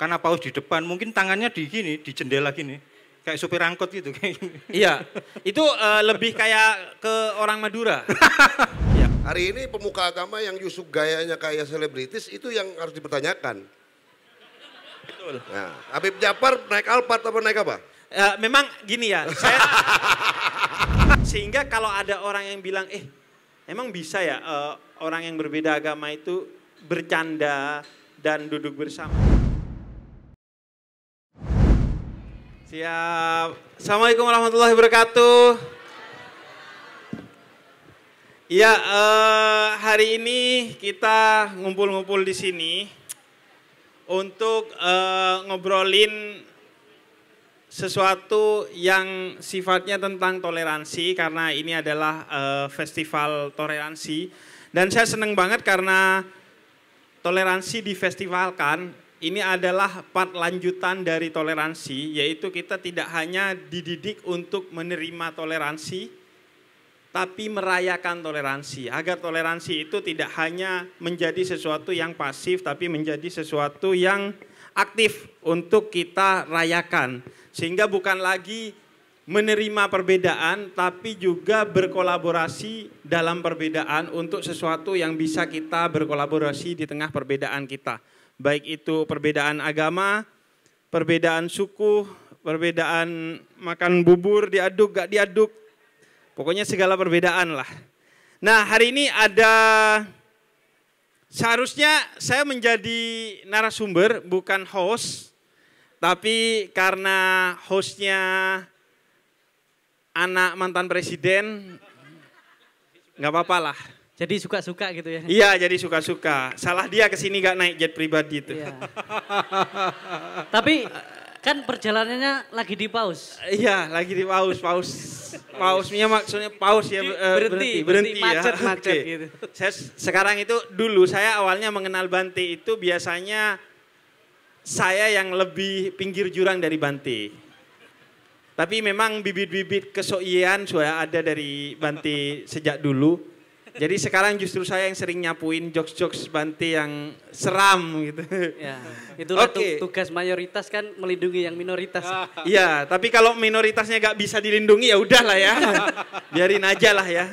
Karena paus di depan, mungkin tangannya di gini, di jendela gini. Kayak supir angkot gitu. Kayak gini. Iya, itu uh, lebih kayak ke orang Madura. ya. Hari ini pemuka agama yang Yusuf gayanya kayak selebritis itu yang harus dipertanyakan. Betul. Nah, Habib Jafar naik Alphard atau naik apa? Uh, memang gini ya, saya sehingga kalau ada orang yang bilang, eh emang bisa ya uh, orang yang berbeda agama itu bercanda dan duduk bersama. Siap. Assalamualaikum warahmatullahi wabarakatuh. Ya, eh, hari ini kita ngumpul-ngumpul di sini untuk eh, ngobrolin sesuatu yang sifatnya tentang toleransi karena ini adalah eh, festival toleransi dan saya senang banget karena toleransi difestivalkan ini adalah part lanjutan dari toleransi, yaitu kita tidak hanya dididik untuk menerima toleransi, tapi merayakan toleransi. Agar toleransi itu tidak hanya menjadi sesuatu yang pasif, tapi menjadi sesuatu yang aktif untuk kita rayakan. Sehingga bukan lagi menerima perbedaan, tapi juga berkolaborasi dalam perbedaan untuk sesuatu yang bisa kita berkolaborasi di tengah perbedaan kita baik itu perbedaan agama, perbedaan suku, perbedaan makan bubur diaduk gak diaduk. Pokoknya segala perbedaan lah. Nah, hari ini ada seharusnya saya menjadi narasumber bukan host, tapi karena hostnya anak mantan presiden, nggak apa-apa lah. Jadi suka-suka gitu ya? Iya, jadi suka-suka. Salah dia kesini gak naik jet pribadi itu. Iya. Tapi kan perjalanannya lagi di paus. Iya, lagi di paus, paus. Pausnya maksudnya paus ya eh, berhenti, berhenti, berhenti, berhenti macet, ya. macet okay. gitu. Saya sekarang itu dulu saya awalnya mengenal Bante itu biasanya saya yang lebih pinggir jurang dari Bante. Tapi memang bibit-bibit kesoian sudah ada dari Bante sejak dulu jadi sekarang justru saya yang sering nyapuin jokes-jokes Banti yang seram gitu. Ya, itulah okay. tugas mayoritas kan melindungi yang minoritas. Iya, tapi kalau minoritasnya gak bisa dilindungi ya udahlah ya. Biarin aja lah ya.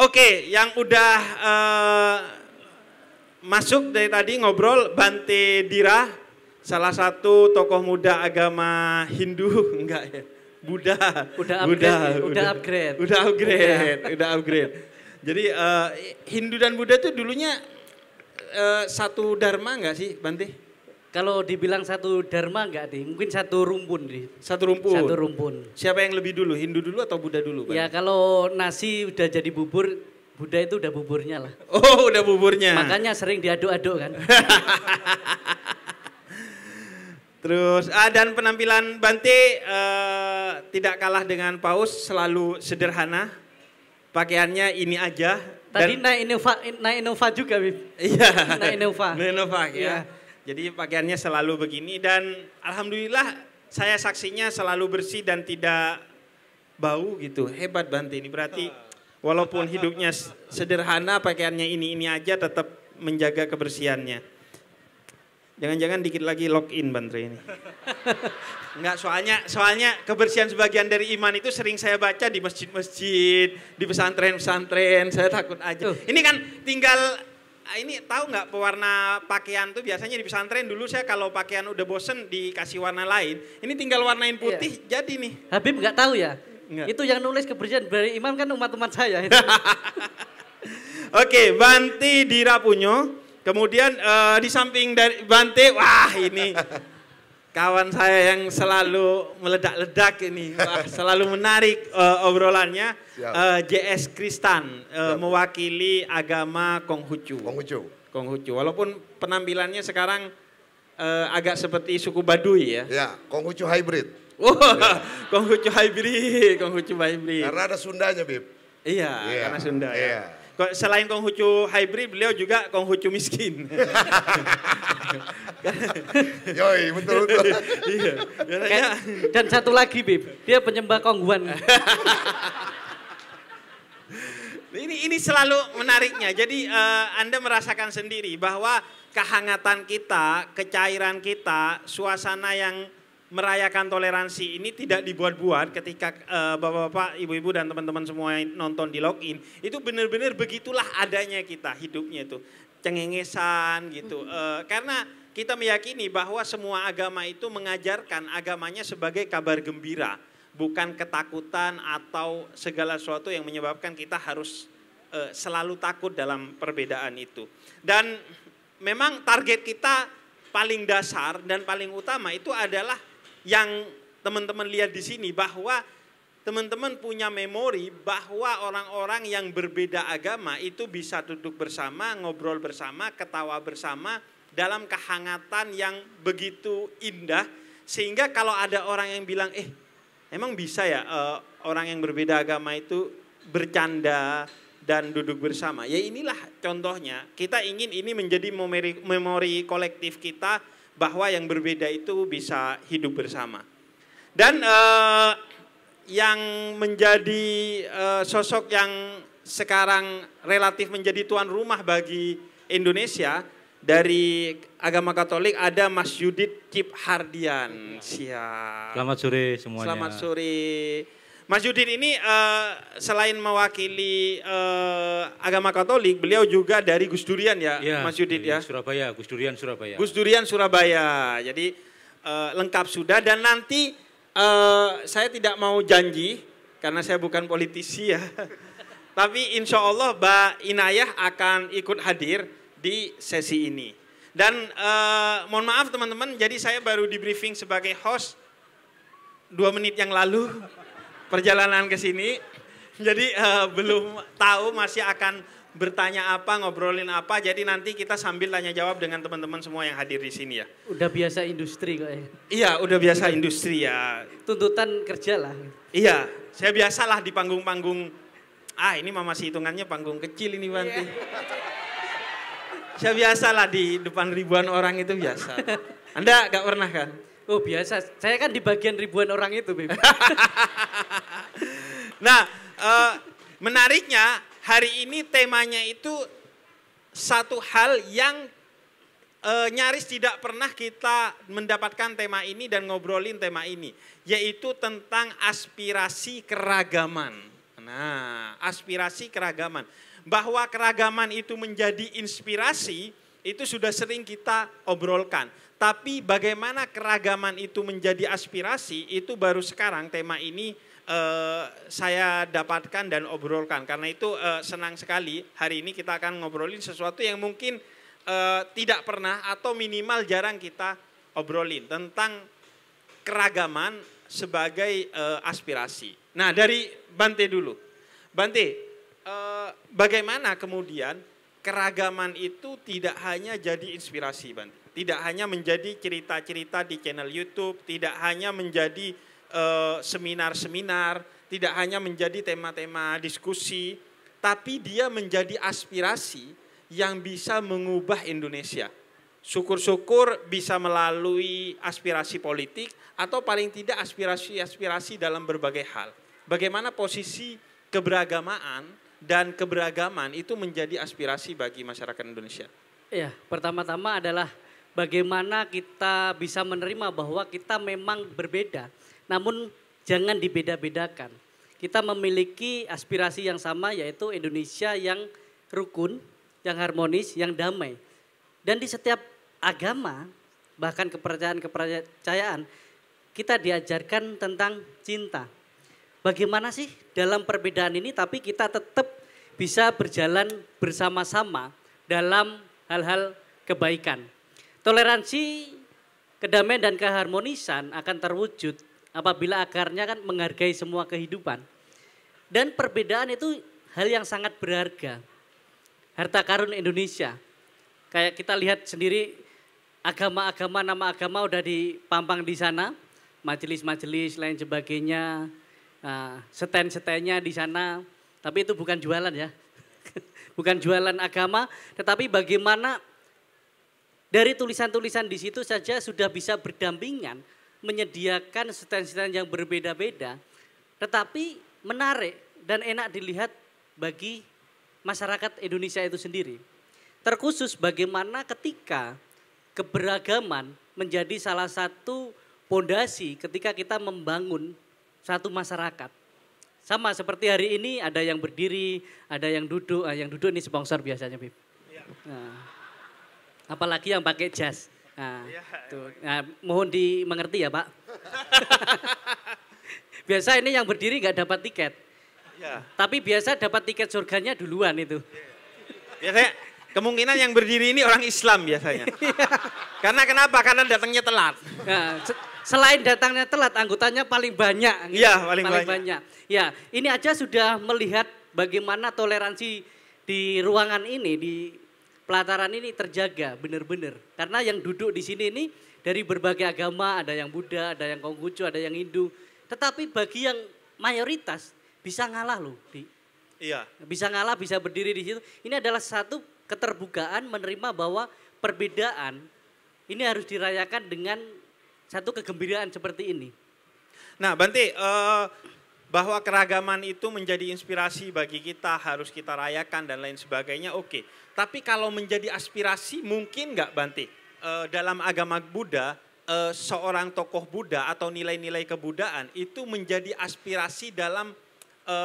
Oke, okay, yang udah uh, masuk dari tadi ngobrol Bante Dira, salah satu tokoh muda agama Hindu, enggak ya? Buddha. Udah upgrade. Buddha, udah, udah upgrade. Udah upgrade. Iya. Udah upgrade. Jadi uh, Hindu dan Buddha itu dulunya uh, satu dharma nggak sih, Bante? Kalau dibilang satu dharma enggak deh, mungkin satu rumpun deh. Satu rumpun. Satu rumpun. Siapa yang lebih dulu, Hindu dulu atau Buddha dulu? Bante? Ya kalau nasi udah jadi bubur, Buddha itu udah buburnya lah. Oh, udah buburnya. Makanya sering diaduk-aduk kan. Terus ah, dan penampilan Bante eh, tidak kalah dengan Paus, selalu sederhana, pakaiannya ini aja. Tadi dan, naik Innova, naik Innova juga, Bib. Iya. naik Innova. Naik Innova ya. Iya. Jadi pakaiannya selalu begini dan alhamdulillah saya saksinya selalu bersih dan tidak bau gitu. Hebat Bante ini. Berarti walaupun hidupnya sederhana pakaiannya ini ini aja tetap menjaga kebersihannya. Jangan-jangan dikit lagi in Bantri ini. Enggak, soalnya soalnya kebersihan sebagian dari iman itu sering saya baca di masjid-masjid, di pesantren-pesantren, saya takut aja. Tuh. Ini kan tinggal ah, ini tahu nggak pewarna pakaian tuh biasanya di pesantren dulu saya kalau pakaian udah bosen dikasih warna lain. Ini tinggal warnain iya. putih iya. jadi nih. Habib nggak tahu ya? Enggak. Itu yang nulis kebersihan dari iman kan umat-umat saya. Oke, Banti Dirapunyo. Kemudian uh, di samping dari Bante, wah ini kawan saya yang selalu meledak-ledak ini, wah, selalu menarik uh, obrolannya. Uh, eh, JS Kristan uh, mewakili agama Konghucu. Konghucu. Konghucu. Walaupun penampilannya sekarang uh, agak seperti suku Baduy ya. Ya, Konghucu hybrid. Wah, oh, iya. Konghucu hybrid, Konghucu hybrid. Karena ada Sundanya, Bib. Iya, yeah. karena Sunda yeah. ya. Iya. Selain Konghucu hybrid, beliau juga Konghucu miskin. Yoi, betul betul. iya. Kan, dan satu lagi, Bib, dia penyembah Kongguan. ini ini selalu menariknya. Jadi uh, Anda merasakan sendiri bahwa kehangatan kita, kecairan kita, suasana yang merayakan toleransi ini tidak dibuat-buat ketika bapak eh, bapak-bapak, ibu-ibu dan teman-teman semua yang nonton di login itu benar-benar begitulah adanya kita hidupnya itu cengengesan gitu uh, karena kita meyakini bahwa semua agama itu mengajarkan agamanya sebagai kabar gembira bukan ketakutan atau segala sesuatu yang menyebabkan kita harus uh, selalu takut dalam perbedaan itu dan memang target kita paling dasar dan paling utama itu adalah yang teman-teman lihat di sini bahwa teman-teman punya memori bahwa orang-orang yang berbeda agama itu bisa duduk bersama, ngobrol bersama, ketawa bersama dalam kehangatan yang begitu indah sehingga kalau ada orang yang bilang eh emang bisa ya uh, orang yang berbeda agama itu bercanda dan duduk bersama. Ya inilah contohnya. Kita ingin ini menjadi memori kolektif kita bahwa yang berbeda itu bisa hidup bersama. Dan eh, yang menjadi eh, sosok yang sekarang relatif menjadi tuan rumah bagi Indonesia dari agama Katolik ada Mas Yudit Cip Hardian. Siap. Selamat sore semuanya. Selamat sore. Mas Yudin ini uh, selain mewakili uh, agama Katolik, beliau juga dari Gus Durian ya, ya Mas Yudin ya. Surabaya, Gus Durian Surabaya. Gus Durian Surabaya. Jadi uh, lengkap sudah dan nanti uh, saya tidak mau janji karena saya bukan politisi ya. Tapi insya Allah Mbak Inayah akan ikut hadir di sesi ini. Dan uh, mohon maaf teman-teman, jadi saya baru di briefing sebagai host dua menit yang lalu perjalanan ke sini. Jadi uh, belum tahu masih akan bertanya apa, ngobrolin apa. Jadi nanti kita sambil tanya jawab dengan teman-teman semua yang hadir di sini ya. Udah biasa industri kok ya. Iya, udah biasa industri ya. Tuntutan kerja lah. Iya, saya biasalah di panggung-panggung. Ah, ini mama sih hitungannya panggung kecil ini Banti. Iya. Saya biasalah di depan ribuan orang itu biasa. Anda gak pernah kan? Oh biasa, saya kan di bagian ribuan orang itu, Bib. nah, uh, menariknya hari ini temanya itu satu hal yang uh, nyaris tidak pernah kita mendapatkan tema ini dan ngobrolin tema ini, yaitu tentang aspirasi keragaman. Nah, aspirasi keragaman. Bahwa keragaman itu menjadi inspirasi, itu sudah sering kita obrolkan. Tapi bagaimana keragaman itu menjadi aspirasi itu baru sekarang tema ini uh, saya dapatkan dan obrolkan. Karena itu uh, senang sekali hari ini kita akan ngobrolin sesuatu yang mungkin uh, tidak pernah atau minimal jarang kita obrolin tentang keragaman sebagai uh, aspirasi. Nah dari Bante dulu. Bante, uh, bagaimana kemudian keragaman itu tidak hanya jadi inspirasi Bante? Tidak hanya menjadi cerita-cerita di channel YouTube, tidak hanya menjadi eh, seminar-seminar, tidak hanya menjadi tema-tema diskusi, tapi dia menjadi aspirasi yang bisa mengubah Indonesia. Syukur-syukur bisa melalui aspirasi politik atau paling tidak aspirasi-aspirasi dalam berbagai hal. Bagaimana posisi keberagamaan dan keberagaman itu menjadi aspirasi bagi masyarakat Indonesia? Ya, pertama-tama adalah bagaimana kita bisa menerima bahwa kita memang berbeda, namun jangan dibeda-bedakan. Kita memiliki aspirasi yang sama yaitu Indonesia yang rukun, yang harmonis, yang damai. Dan di setiap agama, bahkan kepercayaan-kepercayaan, kita diajarkan tentang cinta. Bagaimana sih dalam perbedaan ini tapi kita tetap bisa berjalan bersama-sama dalam hal-hal kebaikan. Toleransi, kedamaian dan keharmonisan akan terwujud apabila akarnya kan menghargai semua kehidupan. Dan perbedaan itu hal yang sangat berharga. Harta karun Indonesia. Kayak kita lihat sendiri agama-agama nama agama udah dipampang di sana, majelis-majelis lain sebagainya, eh, seten-setennya di sana. Tapi itu bukan jualan ya, bukan jualan agama, tetapi bagaimana dari tulisan-tulisan di situ saja sudah bisa berdampingan, menyediakan stand-stand yang berbeda-beda, tetapi menarik dan enak dilihat bagi masyarakat Indonesia itu sendiri. Terkhusus bagaimana ketika keberagaman menjadi salah satu pondasi ketika kita membangun satu masyarakat. Sama seperti hari ini ada yang berdiri, ada yang duduk, ah, yang duduk ini sponsor biasanya, Bib. Iya. Nah apalagi yang pakai jas. Nah, iya. nah mohon dimengerti ya Pak. biasa ini yang berdiri nggak dapat tiket. Ya. Tapi biasa dapat tiket surganya duluan itu. Iya. Biasanya kemungkinan yang berdiri ini orang Islam biasanya. Karena kenapa? Karena datangnya telat. Nah, selain datangnya telat, anggotanya paling banyak. Iya, gitu. paling, paling banyak. banyak. Ya, ini aja sudah melihat bagaimana toleransi di ruangan ini di pelataran ini terjaga benar-benar. Karena yang duduk di sini ini dari berbagai agama, ada yang Buddha, ada yang Konghucu, ada yang Hindu. Tetapi bagi yang mayoritas bisa ngalah loh, Di. Iya. Bisa ngalah, bisa berdiri di situ. Ini adalah satu keterbukaan menerima bahwa perbedaan ini harus dirayakan dengan satu kegembiraan seperti ini. Nah, Banti. uh, eh, bahwa keragaman itu menjadi inspirasi bagi kita, harus kita rayakan dan lain sebagainya, oke. Okay. Tapi kalau menjadi aspirasi mungkin nggak Banti? E, eh, dalam agama Buddha, e, seorang tokoh Buddha atau nilai-nilai kebudaan itu menjadi aspirasi dalam e,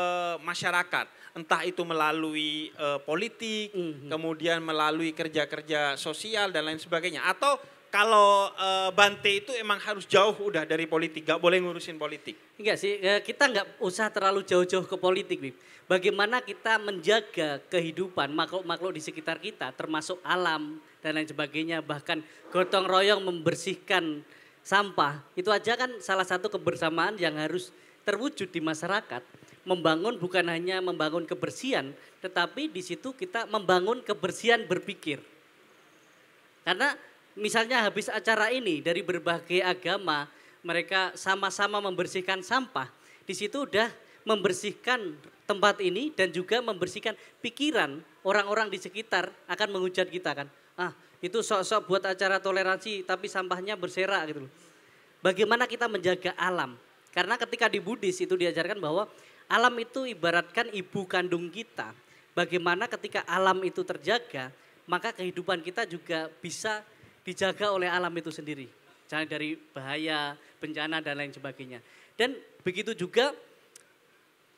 masyarakat. Entah itu melalui e, politik, mm -hmm. kemudian melalui kerja-kerja sosial dan lain sebagainya. Atau kalau e, Bante itu emang harus jauh udah dari politik, gak boleh ngurusin politik. Enggak sih, eh, kita nggak usah terlalu jauh-jauh ke politik, Bip. Bagaimana kita menjaga kehidupan makhluk-makhluk di sekitar kita, termasuk alam dan lain sebagainya, bahkan gotong royong membersihkan sampah, itu aja kan salah satu kebersamaan yang harus terwujud di masyarakat. Membangun bukan hanya membangun kebersihan, tetapi di situ kita membangun kebersihan berpikir. Karena misalnya habis acara ini dari berbagai agama mereka sama-sama membersihkan sampah. Di situ udah membersihkan tempat ini dan juga membersihkan pikiran orang-orang di sekitar akan menghujat kita kan. Ah, itu sok-sok buat acara toleransi tapi sampahnya berserak gitu loh. Bagaimana kita menjaga alam? Karena ketika di Buddhis itu diajarkan bahwa alam itu ibaratkan ibu kandung kita. Bagaimana ketika alam itu terjaga, maka kehidupan kita juga bisa dijaga oleh alam itu sendiri. Jangan dari bahaya, bencana dan lain sebagainya. Dan begitu juga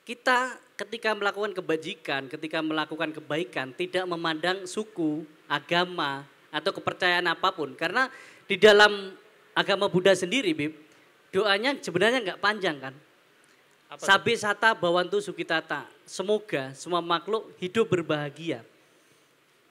kita ketika melakukan kebajikan, ketika melakukan kebaikan tidak memandang suku, agama atau kepercayaan apapun. Karena di dalam agama Buddha sendiri, Bib, doanya sebenarnya nggak panjang kan. Sabi sata bawantu sukitata. Semoga semua makhluk hidup berbahagia.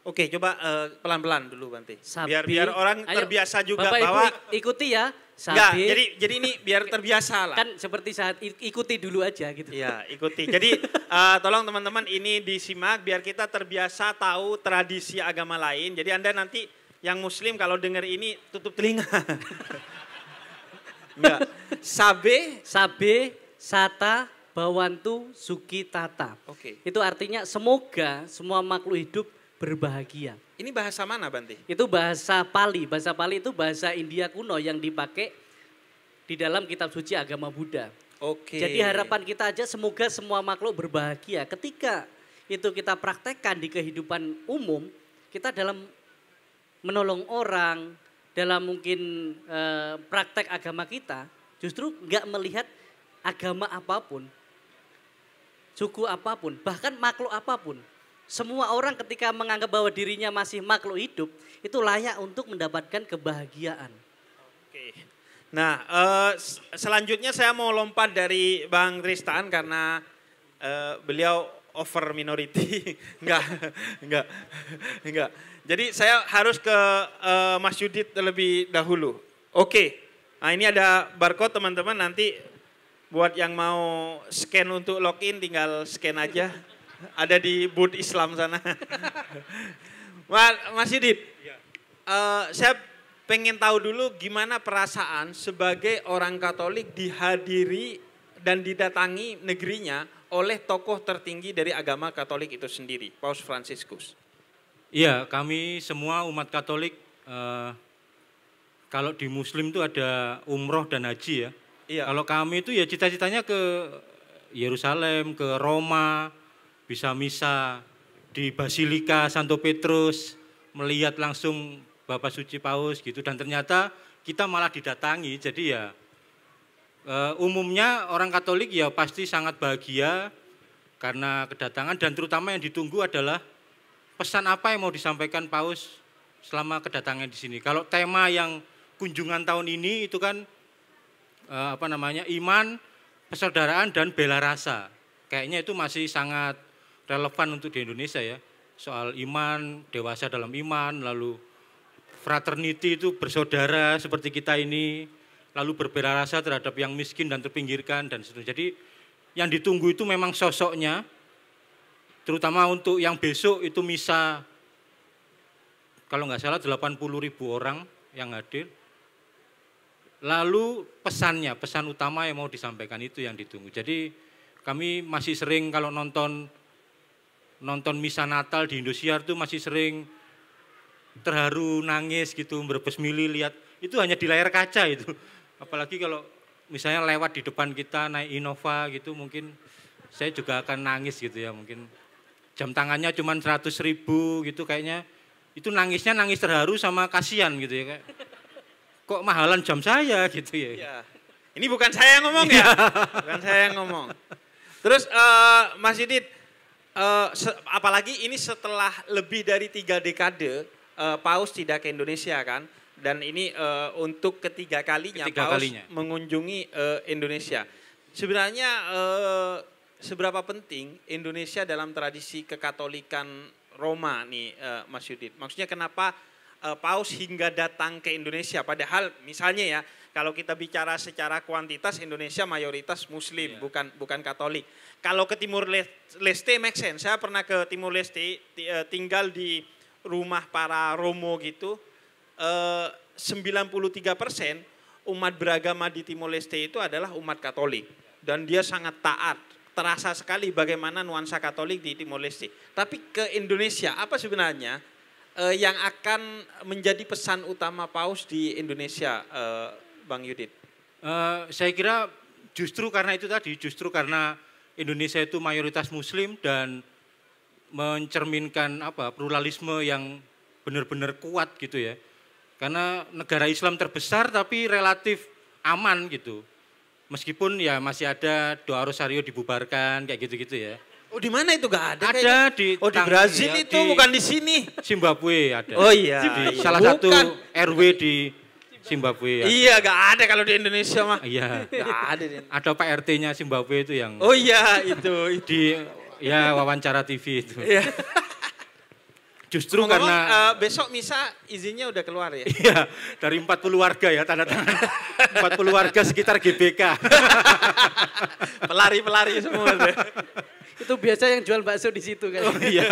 Oke, coba pelan eh, pelan-pelan dulu Bante. biar biar orang ayo, terbiasa juga Bapak, bahwa Ibu ikuti ya. Sabi. Enggak, jadi jadi ini biar terbiasa lah. Kan seperti saat ikuti dulu aja gitu. Iya, ikuti. Jadi uh, tolong teman-teman ini disimak biar kita terbiasa tahu tradisi agama lain. Jadi Anda nanti yang muslim kalau dengar ini tutup telinga. Enggak. Sabe, sabe, sata, bawantu, suki, tata. Oke. Okay. Itu artinya semoga semua makhluk hidup berbahagia. Ini bahasa mana Banti? Itu bahasa Pali. Bahasa Pali itu bahasa India kuno yang dipakai di dalam kitab suci agama Buddha. Oke. Jadi harapan kita aja semoga semua makhluk berbahagia. Ketika itu kita praktekkan di kehidupan umum, kita dalam menolong orang, dalam mungkin e, praktek agama kita, justru nggak melihat agama apapun, suku apapun, bahkan makhluk apapun semua orang ketika menganggap bahwa dirinya masih makhluk hidup, itu layak untuk mendapatkan kebahagiaan. Oke. Nah, uh, selanjutnya saya mau lompat dari Bang Tristan karena uh, beliau over minority. enggak, enggak, enggak. Jadi saya harus ke uh, Mas Yudit terlebih dahulu. Oke, nah ini ada barcode teman-teman nanti buat yang mau scan untuk login tinggal scan aja. Ada di booth Islam sana. Mas Yudit, ya. uh, saya pengen tahu dulu gimana perasaan sebagai orang Katolik dihadiri dan didatangi negerinya oleh tokoh tertinggi dari agama Katolik itu sendiri, Paus Fransiskus. Iya, kami semua umat Katolik, uh, kalau di Muslim itu ada umroh dan haji ya. Iya. Kalau kami itu ya cita-citanya ke Yerusalem, ke Roma, bisa misa di Basilika Santo Petrus, melihat langsung Bapak Suci Paus gitu. Dan ternyata kita malah didatangi, jadi ya eh, umumnya orang Katolik ya pasti sangat bahagia karena kedatangan dan terutama yang ditunggu adalah pesan apa yang mau disampaikan Paus selama kedatangan di sini. Kalau tema yang kunjungan tahun ini itu kan eh, apa namanya iman, persaudaraan dan bela rasa. Kayaknya itu masih sangat relevan untuk di Indonesia ya. Soal iman, dewasa dalam iman, lalu fraternity itu bersaudara seperti kita ini, lalu berbeda rasa terhadap yang miskin dan terpinggirkan dan seterusnya. Jadi yang ditunggu itu memang sosoknya, terutama untuk yang besok itu misa kalau nggak salah 80 ribu orang yang hadir. Lalu pesannya, pesan utama yang mau disampaikan itu yang ditunggu. Jadi kami masih sering kalau nonton nonton misa Natal di Indosiar tuh masih sering terharu, nangis gitu, berbes mili lihat. Itu hanya di layar kaca itu. Apalagi kalau misalnya lewat di depan kita naik Innova gitu mungkin saya juga akan nangis gitu ya mungkin jam tangannya cuma 100 ribu gitu kayaknya itu nangisnya nangis terharu sama kasihan gitu ya kayak kok mahalan jam saya gitu ya, ya. ini bukan saya yang ngomong ya iya. bukan saya yang ngomong terus uh, Mas Didit uh, apalagi ini setelah lebih dari tiga dekade uh, Paus tidak ke Indonesia kan dan ini uh, untuk ketiga kalinya ketiga Paus kalinya. mengunjungi uh, Indonesia. Sebenarnya uh, seberapa penting Indonesia dalam tradisi kekatolikan Roma nih uh, Mas Yudit? Maksudnya kenapa uh, Paus hingga datang ke Indonesia padahal misalnya ya kalau kita bicara secara kuantitas Indonesia mayoritas muslim iya. bukan bukan Katolik. Kalau ke Timur Leste make sense. Saya pernah ke Timur Leste eh, tinggal di rumah para Romo gitu. 93 eh, persen umat beragama di Timur Leste itu adalah umat Katolik dan dia sangat taat. Terasa sekali bagaimana nuansa Katolik di Timur Leste. Tapi ke Indonesia apa sebenarnya eh, yang akan menjadi pesan utama Paus di Indonesia, Bang Yudit? Uh, saya kira justru karena itu tadi, justru karena Indonesia itu mayoritas Muslim dan mencerminkan apa pluralisme yang benar-benar kuat gitu ya. Karena negara Islam terbesar tapi relatif aman gitu. Meskipun ya masih ada doa rosario dibubarkan kayak gitu-gitu ya. Oh di mana itu gak ada? Ada kayak di Oh di Brazil ya, itu di bukan di sini. Zimbabwe ada. Oh iya. Di salah bukan. satu RW di Zimbabwe. Ya. Iya, gak ada kalau di Indonesia mah. Iya. Gak ada. Di... Ada rt nya Zimbabwe itu yang. Oh iya, itu. di ya wawancara TV itu. Iya. Justru Ngomong, karena uh, besok misa izinnya udah keluar ya. Iya, dari 40 warga ya tanda tangan. 40 warga sekitar GBK. Pelari-pelari semua. itu biasa yang jual bakso di situ kan. Oh iya,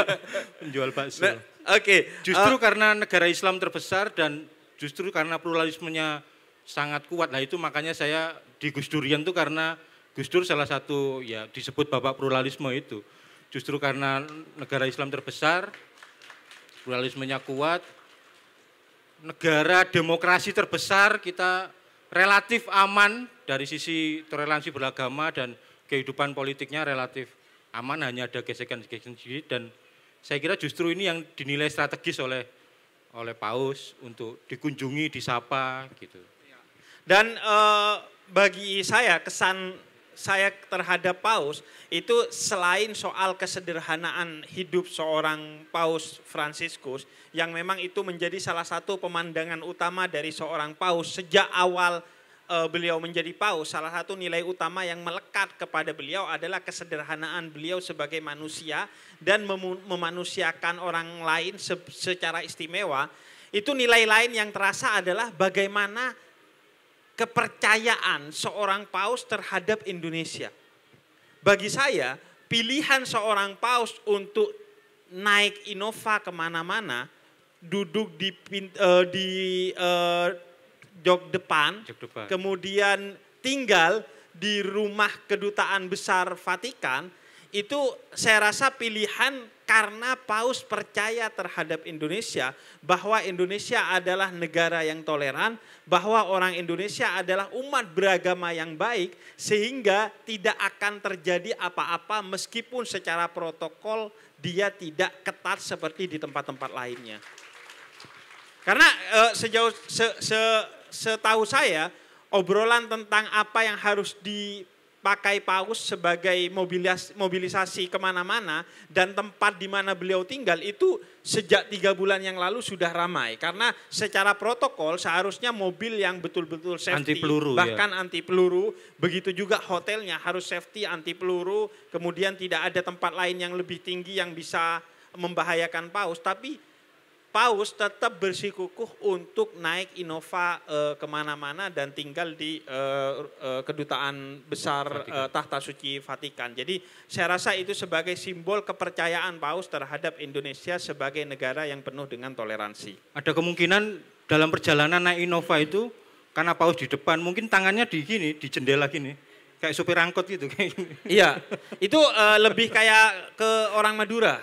jual bakso. Nah, Oke. Okay. Justru uh, karena negara Islam terbesar dan justru karena pluralismenya sangat kuat. Nah itu makanya saya di Gus Durian itu karena Gus Dur salah satu ya disebut bapak pluralisme itu. Justru karena negara Islam terbesar, pluralismenya kuat, negara demokrasi terbesar kita relatif aman dari sisi toleransi beragama dan kehidupan politiknya relatif aman hanya ada gesekan-gesekan sedikit dan saya kira justru ini yang dinilai strategis oleh oleh Paus untuk dikunjungi, disapa gitu. Iya. Dan eh, bagi saya kesan saya terhadap Paus itu selain soal kesederhanaan hidup seorang Paus Fransiskus yang memang itu menjadi salah satu pemandangan utama dari seorang Paus sejak awal Eh, beliau menjadi paus, salah satu nilai utama yang melekat kepada beliau adalah kesederhanaan beliau sebagai manusia dan memanusiakan orang lain secara istimewa. Itu nilai lain yang terasa adalah bagaimana kepercayaan seorang paus terhadap Indonesia. Bagi saya, pilihan seorang paus untuk naik Innova kemana-mana, duduk di, eh, di eh, jok depan, jok depan, kemudian tinggal di rumah kedutaan besar Vatikan, itu saya rasa pilihan karena Paus percaya terhadap Indonesia bahwa Indonesia adalah negara yang toleran, bahwa orang Indonesia adalah umat beragama yang baik sehingga tidak akan terjadi apa-apa meskipun secara protokol dia tidak ketat seperti di tempat-tempat lainnya. Karena uh, sejauh se, se, setahu saya obrolan tentang apa yang harus dipakai Paus sebagai mobilisasi, kemana-mana dan tempat di mana beliau tinggal itu sejak tiga bulan yang lalu sudah ramai karena secara protokol seharusnya mobil yang betul-betul safety anti peluru, ya. bahkan ya. anti peluru begitu juga hotelnya harus safety anti peluru kemudian tidak ada tempat lain yang lebih tinggi yang bisa membahayakan paus tapi Paus tetap bersikukuh untuk naik Innova uh, kemana-mana dan tinggal di uh, uh, kedutaan besar uh, tahta suci Vatikan. Jadi saya rasa itu sebagai simbol kepercayaan Paus terhadap Indonesia sebagai negara yang penuh dengan toleransi. Ada kemungkinan dalam perjalanan naik Innova itu karena Paus di depan mungkin tangannya di gini di jendela gini kayak supir angkot gitu kayak gini. Iya. Itu uh, lebih kayak ke orang Madura.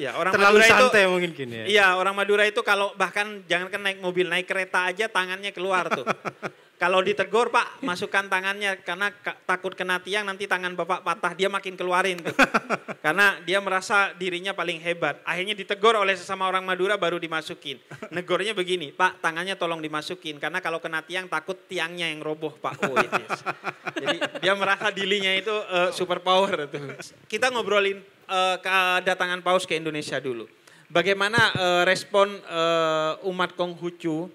Ya, orang Terlalu Madura santai itu, mungkin gini ya. Iya, orang Madura itu kalau bahkan jangan kan naik mobil, naik kereta aja tangannya keluar tuh. kalau ditegur Pak, masukkan tangannya karena takut kena tiang nanti tangan Bapak patah, dia makin keluarin tuh. karena dia merasa dirinya paling hebat. Akhirnya ditegur oleh sesama orang Madura baru dimasukin. Negurnya begini, Pak tangannya tolong dimasukin karena kalau kena tiang takut tiangnya yang roboh Pak. Oh, iya, iya. Jadi dia merasa dirinya itu uh, super power tuh. Kita ngobrolin uh, kedatangan Paus ke Indonesia dulu. Bagaimana uh, respon uh, umat Konghucu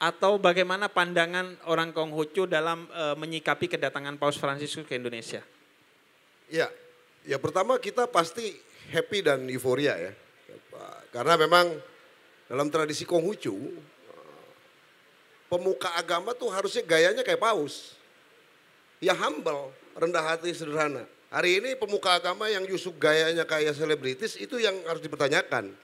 atau bagaimana pandangan orang Konghucu dalam uh, menyikapi kedatangan Paus Fransiskus ke Indonesia? Ya, ya pertama kita pasti happy dan euforia ya. Karena memang dalam tradisi Konghucu pemuka agama tuh harusnya gayanya kayak paus. Ya humble, rendah hati, sederhana. Hari ini pemuka agama yang Yusuf gayanya kayak selebritis itu yang harus dipertanyakan.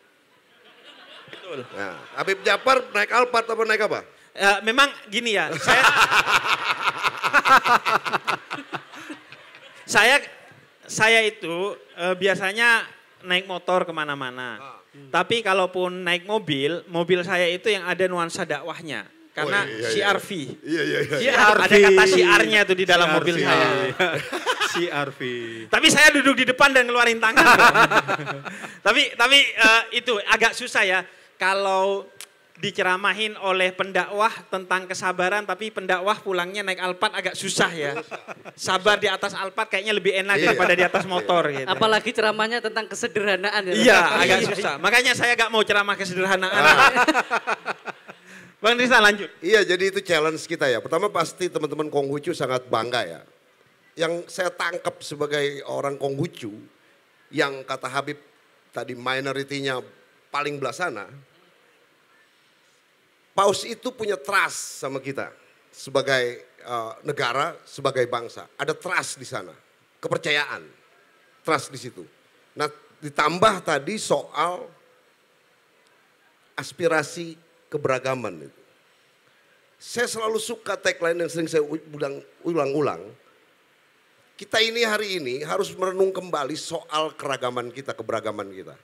Betul. Nah, Habib Jafar naik Alphard atau naik apa? Ya, memang gini ya, saya saya saya itu eh, biasanya naik motor kemana-mana. Ah. Tapi kalaupun naik mobil, mobil saya itu yang ada nuansa dakwahnya karena oh, iya, CRV. Iya iya iya. iya, iya, iya. CRV. Ada kata CR-nya tuh di dalam CRV. mobil saya. CRV. Tapi saya duduk di depan dan ngeluarin tangan. tapi tapi uh, itu agak susah ya kalau diceramahin oleh pendakwah tentang kesabaran tapi pendakwah pulangnya naik alphard agak susah ya. Sabar di atas alphard kayaknya lebih enak daripada di atas motor gitu. Apalagi ceramahnya tentang kesederhanaan ya. Iya, agak susah. Makanya saya gak mau ceramah kesederhanaan. Ah. Bang Risa lanjut. Iya jadi itu challenge kita ya. Pertama pasti teman-teman Konghucu sangat bangga ya. Yang saya tangkap sebagai orang Konghucu yang kata Habib tadi minoritinya paling belah Paus itu punya trust sama kita sebagai uh, negara, sebagai bangsa. Ada trust di sana, kepercayaan, trust di situ. Nah ditambah tadi soal aspirasi keberagaman itu. Saya selalu suka tagline yang sering saya ulang-ulang. Kita ini hari ini harus merenung kembali soal keragaman kita, keberagaman kita.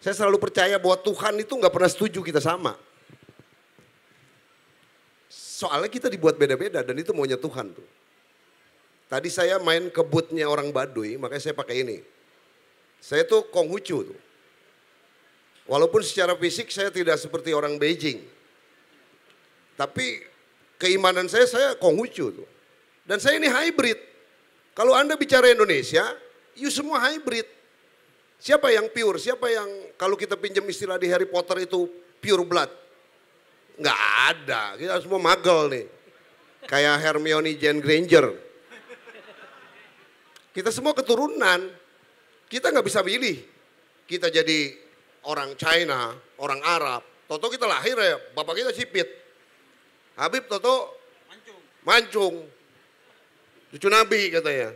Saya selalu percaya bahwa Tuhan itu nggak pernah setuju kita sama. Soalnya kita dibuat beda-beda dan itu maunya Tuhan tuh. Tadi saya main kebutnya orang Baduy, makanya saya pakai ini. Saya tuh Konghucu tuh. Walaupun secara fisik saya tidak seperti orang Beijing. Tapi keimanan saya, saya Konghucu. Tuh. Dan saya ini hybrid. Kalau Anda bicara Indonesia, you semua hybrid. Siapa yang pure? Siapa yang kalau kita pinjam istilah di Harry Potter itu pure blood? Nggak ada. Kita semua magel nih. Kayak Hermione Jane Granger. Kita semua keturunan. Kita nggak bisa pilih. Kita jadi orang China, orang Arab. Toto kita lahir ya, bapak kita sipit. Habib Toto mancung. mancung. Cucu Nabi katanya.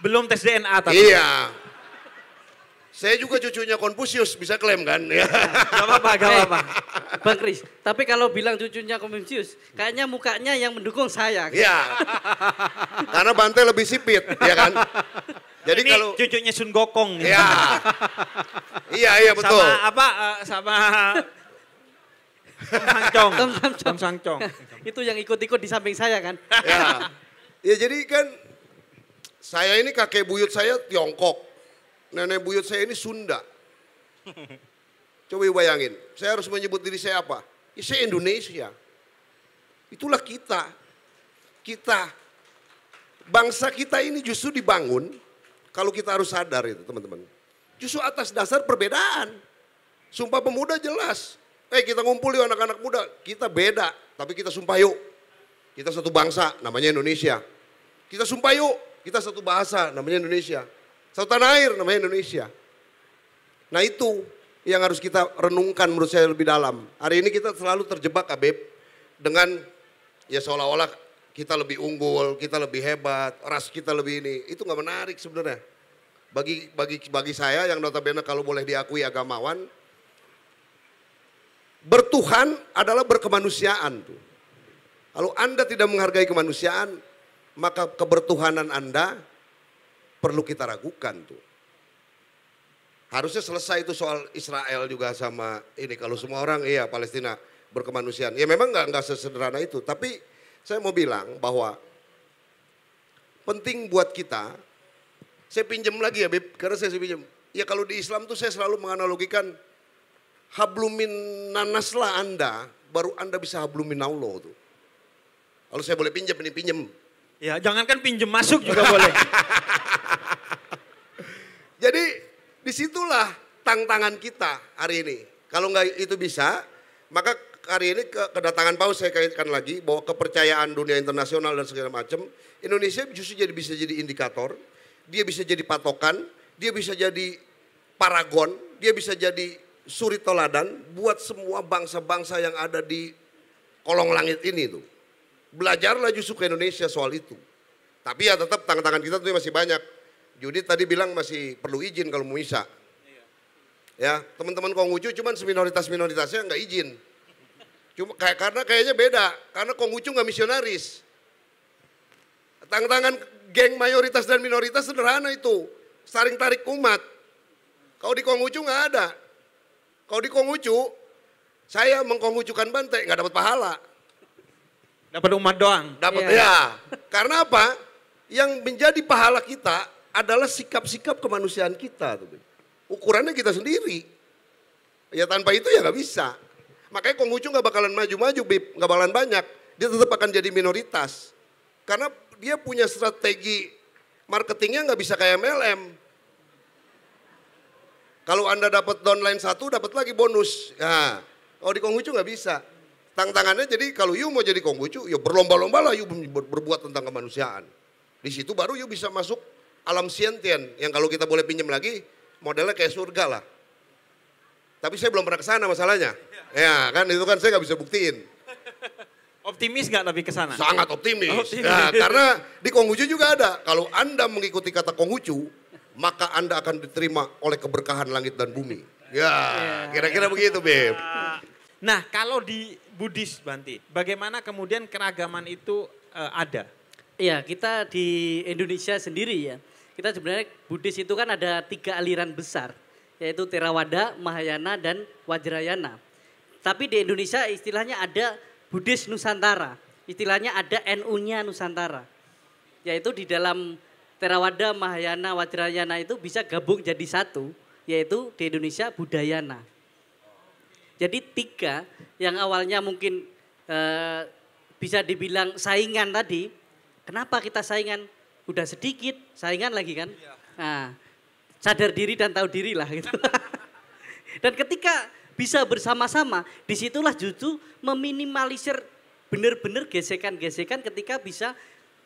Belum tes DNA tapi. Iya. Saya juga cucunya Konfusius, bisa klaim kan? Ya. Gak apa-apa, gak apa-apa. Bang Kris, tapi kalau bilang cucunya Konfusius, kayaknya mukanya yang mendukung saya. Iya. Kan? Karena Bantai lebih sipit, ya kan? Jadi Ini kalau cucunya Sun Gokong. Iya. iya, iya betul. Eh, sama apa? Uh, sama Tom Sangcong. Tom Sangcong. Tom Sangcong. Itu yang ikut-ikut di samping saya kan. Iya. ya jadi kan saya ini kakek buyut saya Tiongkok nenek buyut saya ini Sunda. Coba bayangin, saya harus menyebut diri saya apa? Ya, saya Indonesia. Itulah kita. Kita. Bangsa kita ini justru dibangun kalau kita harus sadar itu teman-teman. Justru atas dasar perbedaan. Sumpah pemuda jelas. Eh kita ngumpul yuk anak-anak muda, kita beda. Tapi kita sumpah yuk. Kita satu bangsa namanya Indonesia. Kita sumpah yuk, kita satu bahasa namanya Indonesia. Satu tanah air namanya Indonesia. Nah itu yang harus kita renungkan menurut saya lebih dalam. Hari ini kita selalu terjebak Abib dengan ya seolah-olah kita lebih unggul, kita lebih hebat, ras kita lebih ini. Itu nggak menarik sebenarnya. Bagi bagi bagi saya yang notabene kalau boleh diakui agamawan, bertuhan adalah berkemanusiaan tuh. Kalau Anda tidak menghargai kemanusiaan, maka kebertuhanan Anda perlu kita ragukan tuh. Harusnya selesai itu soal Israel juga sama ini kalau semua orang iya Palestina berkemanusiaan. Ya memang nggak nggak sesederhana itu, tapi saya mau bilang bahwa penting buat kita. Saya pinjam lagi ya Bib, karena saya pinjam. Ya kalau di Islam tuh saya selalu menganalogikan hablumin nanaslah Anda, baru Anda bisa hablumin Allah tuh. Kalau saya boleh pinjam ini pinjam. Ya, jangankan pinjam masuk juga boleh. Jadi disitulah tantangan kita hari ini. Kalau nggak itu bisa, maka hari ini ke, kedatangan Paus saya kaitkan lagi bahwa kepercayaan dunia internasional dan segala macam, Indonesia justru jadi bisa jadi indikator, dia bisa jadi patokan, dia bisa jadi paragon, dia bisa jadi suri toladan buat semua bangsa-bangsa yang ada di kolong langit ini tuh. Belajarlah justru ke Indonesia soal itu. Tapi ya tetap tantangan kita tuh masih banyak. Judit tadi bilang masih perlu izin kalau mau misa. Ya, teman-teman Konghucu cuman seminoritas-minoritasnya nggak izin. Cuma kayak karena kayaknya beda, karena Konghucu nggak misionaris. Tangan-tangan geng mayoritas dan minoritas sederhana itu, saring tarik umat. Kau di Konghucu nggak ada. kau di Konghucu, saya mengkonghucukan bantai nggak dapat pahala. Dapat umat doang. Dapat yeah. ya. Karena apa? Yang menjadi pahala kita adalah sikap-sikap kemanusiaan kita. Ukurannya kita sendiri. Ya tanpa itu ya nggak bisa. Makanya Konghucu nggak bakalan maju-maju, Bib. Nggak bakalan banyak. Dia tetap akan jadi minoritas. Karena dia punya strategi marketingnya nggak bisa kayak MLM. Kalau Anda dapat downline satu, dapat lagi bonus. Nah, kalau di Konghucu nggak bisa. Tantangannya jadi kalau you mau jadi Konghucu, ya berlomba-lomba lah you berbuat tentang kemanusiaan. Di situ baru you bisa masuk alam sientian yang kalau kita boleh pinjam lagi modelnya kayak surga lah. Tapi saya belum pernah ke sana masalahnya. Iya. Ya kan itu kan saya nggak bisa buktiin. Optimis nggak tapi ke sana? Sangat optimis. Oh, optimis. Nah, karena di Konghucu juga ada. Kalau Anda mengikuti kata Konghucu, maka Anda akan diterima oleh keberkahan langit dan bumi. Ya, iya. kira-kira ya. begitu, Beb. Nah, kalau di Buddhis, Banti, bagaimana kemudian keragaman itu uh, ada? Iya, kita di Indonesia sendiri ya kita sebenarnya Buddhis itu kan ada tiga aliran besar, yaitu Theravada, Mahayana, dan Wajrayana. Tapi di Indonesia istilahnya ada Buddhis Nusantara, istilahnya ada NU-nya Nusantara. Yaitu di dalam Theravada, Mahayana, Wajrayana itu bisa gabung jadi satu, yaitu di Indonesia Budayana. Jadi tiga yang awalnya mungkin eh, bisa dibilang saingan tadi, kenapa kita saingan? udah sedikit saingan lagi kan. Iya. Nah, sadar diri dan tahu diri lah gitu. dan ketika bisa bersama-sama, disitulah justru meminimalisir benar-benar gesekan-gesekan ketika bisa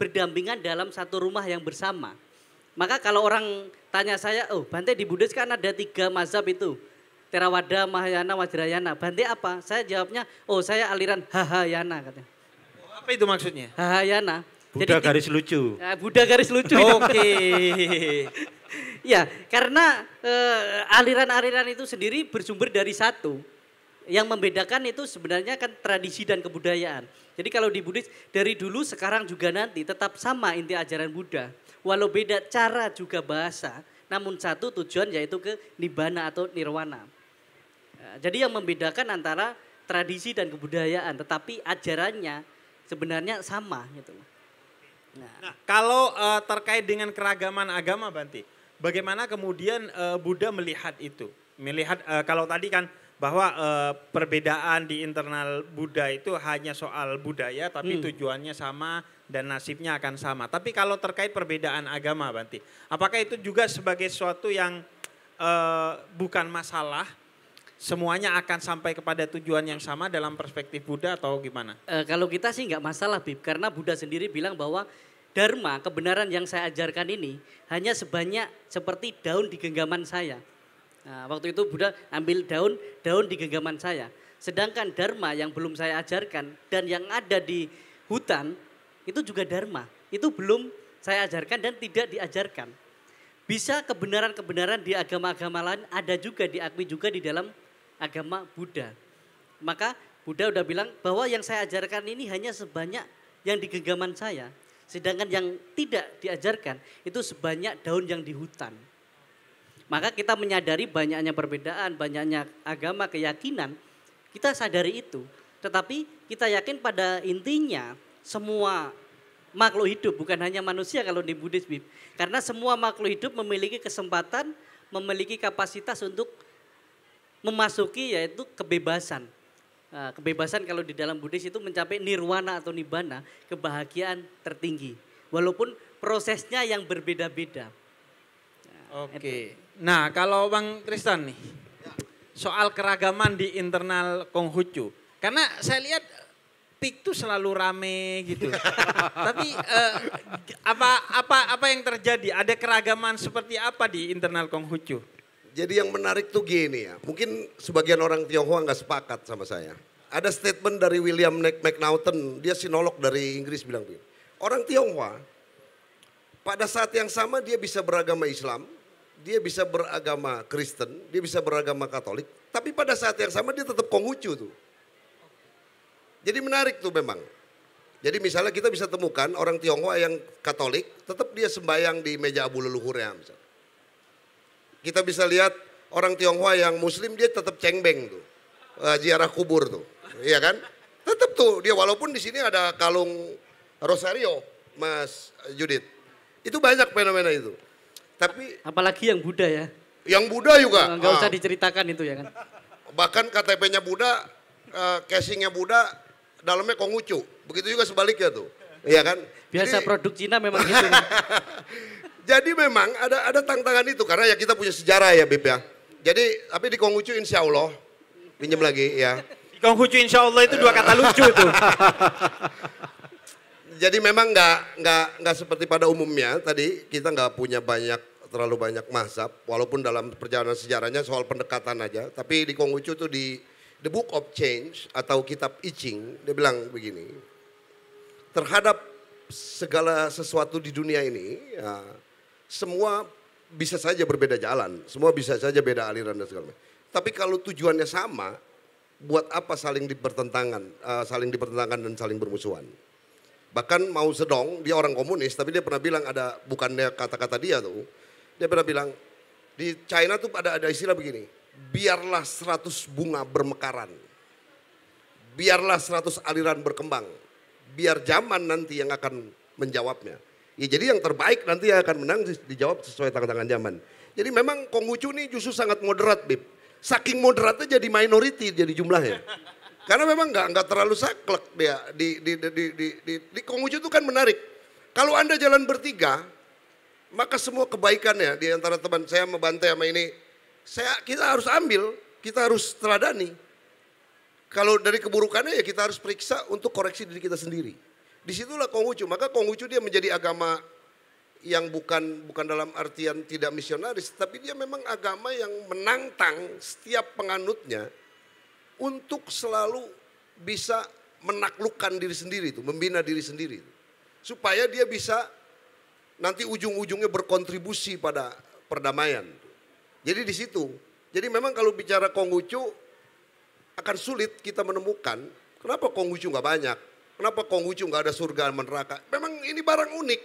berdampingan dalam satu rumah yang bersama. Maka kalau orang tanya saya, oh Bante di Buddhis kan ada tiga mazhab itu. Terawada, Mahayana, Wajrayana. Bante apa? Saya jawabnya, oh saya aliran Hahayana katanya. Oh, apa itu maksudnya? Hahayana Buddha Jadi, garis lucu. Nah, Buddha garis lucu. Oke. Okay. ya, karena eh, aliran-aliran uh, itu sendiri bersumber dari satu. Yang membedakan itu sebenarnya kan tradisi dan kebudayaan. Jadi kalau di Buddhis dari dulu sekarang juga nanti tetap sama inti ajaran Buddha. Walau beda cara juga bahasa, namun satu tujuan yaitu ke nibbana atau nirwana. Eh, jadi yang membedakan antara tradisi dan kebudayaan, tetapi ajarannya sebenarnya sama gitu Nah. nah, kalau uh, terkait dengan keragaman agama Banti, bagaimana kemudian uh, Buddha melihat itu? Melihat uh, kalau tadi kan bahwa uh, perbedaan di internal Buddha itu hanya soal budaya tapi hmm. tujuannya sama dan nasibnya akan sama. Tapi kalau terkait perbedaan agama Banti, apakah itu juga sebagai suatu yang uh, bukan masalah semuanya akan sampai kepada tujuan yang sama dalam perspektif Buddha atau gimana? E, kalau kita sih nggak masalah Bib, karena Buddha sendiri bilang bahwa dharma, kebenaran yang saya ajarkan ini hanya sebanyak seperti daun di genggaman saya. Nah, waktu itu Buddha ambil daun, daun di genggaman saya. Sedangkan dharma yang belum saya ajarkan dan yang ada di hutan itu juga dharma. Itu belum saya ajarkan dan tidak diajarkan. Bisa kebenaran-kebenaran di agama-agama lain ada juga diakui juga di dalam agama Buddha. Maka Buddha udah bilang bahwa yang saya ajarkan ini hanya sebanyak yang di genggaman saya. Sedangkan yang tidak diajarkan itu sebanyak daun yang di hutan. Maka kita menyadari banyaknya perbedaan, banyaknya agama, keyakinan. Kita sadari itu. Tetapi kita yakin pada intinya semua makhluk hidup, bukan hanya manusia kalau di Buddhisme. Karena semua makhluk hidup memiliki kesempatan, memiliki kapasitas untuk memasuki yaitu kebebasan. Nah, kebebasan kalau di dalam Buddhis itu mencapai nirwana atau nibbana, kebahagiaan tertinggi. Walaupun prosesnya yang berbeda-beda. Nah, Oke. Okay. Nah, kalau Bang Tristan nih, soal keragaman di internal Konghucu. Karena saya lihat Tik tuh selalu rame gitu. Tapi eh, apa apa apa yang terjadi? Ada keragaman seperti apa di internal Konghucu? Jadi yang menarik tuh gini ya, mungkin sebagian orang Tionghoa nggak sepakat sama saya. Ada statement dari William McNaughton, dia sinolog dari Inggris bilang begini. Orang Tionghoa pada saat yang sama dia bisa beragama Islam, dia bisa beragama Kristen, dia bisa beragama Katolik, tapi pada saat yang sama dia tetap Konghucu tuh. Jadi menarik tuh memang. Jadi misalnya kita bisa temukan orang Tionghoa yang Katolik, tetap dia sembahyang di meja abu leluhurnya misalnya. Kita bisa lihat orang Tionghoa yang muslim dia tetap cengbeng tuh. Eh, ziarah kubur tuh. Iya kan? Tetap tuh dia walaupun di sini ada kalung rosario Mas Judit. Itu banyak fenomena itu. Tapi apalagi yang Buddha ya. Yang Buddha juga. Enggak eh, usah ah. diceritakan itu ya kan. Bahkan KTP-nya Buddha, uh, casingnya Buddha, dalamnya kongucu. Begitu juga sebaliknya tuh. Iya kan? Biasa Jadi, produk Cina memang gitu. Kan. Jadi memang ada ada tantangan itu karena ya kita punya sejarah ya Beb ya. Jadi tapi di Konghucu insya Allah pinjam lagi ya. Di Konghucu insya Allah itu dua kata lucu itu. Jadi memang nggak nggak nggak seperti pada umumnya tadi kita nggak punya banyak terlalu banyak mazhab walaupun dalam perjalanan sejarahnya soal pendekatan aja tapi di Konghucu tuh di The Book of Change atau kitab I Ching dia bilang begini terhadap segala sesuatu di dunia ini ya, semua bisa saja berbeda jalan, semua bisa saja beda aliran dan segala macam. Tapi kalau tujuannya sama, buat apa saling dipertentangan, uh, saling dipertentangan dan saling bermusuhan? Bahkan mau sedong, dia orang komunis, tapi dia pernah bilang ada bukannya kata-kata dia tuh, dia pernah bilang di China tuh ada ada istilah begini, biarlah seratus bunga bermekaran, biarlah seratus aliran berkembang, biar zaman nanti yang akan menjawabnya. Ya, jadi yang terbaik nanti yang akan menang dijawab sesuai tantangan zaman. Jadi memang Konghucu ini justru sangat moderat, Bib. Saking moderatnya jadi minority jadi jumlahnya. Karena memang nggak nggak terlalu saklek dia di di di di di, di, di Konghucu itu kan menarik. Kalau anda jalan bertiga, maka semua kebaikannya di antara teman saya membantai sama ini, saya kita harus ambil, kita harus teladani. Kalau dari keburukannya ya kita harus periksa untuk koreksi diri kita sendiri. Disitulah Konghucu. Maka Konghucu dia menjadi agama yang bukan bukan dalam artian tidak misionaris, tapi dia memang agama yang menantang setiap penganutnya untuk selalu bisa menaklukkan diri sendiri itu, membina diri sendiri. Itu. Supaya dia bisa nanti ujung-ujungnya berkontribusi pada perdamaian. Jadi di situ. Jadi memang kalau bicara Konghucu akan sulit kita menemukan kenapa Konghucu nggak banyak Kenapa Konghucu nggak ada surga dan neraka? Memang ini barang unik.